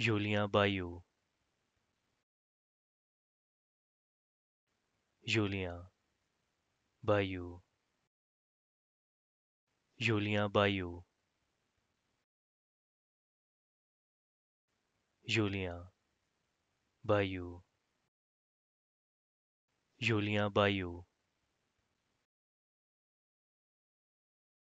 Julien Bayou Julien Bayou Julien Bayou Julien Bayou Julien Bayou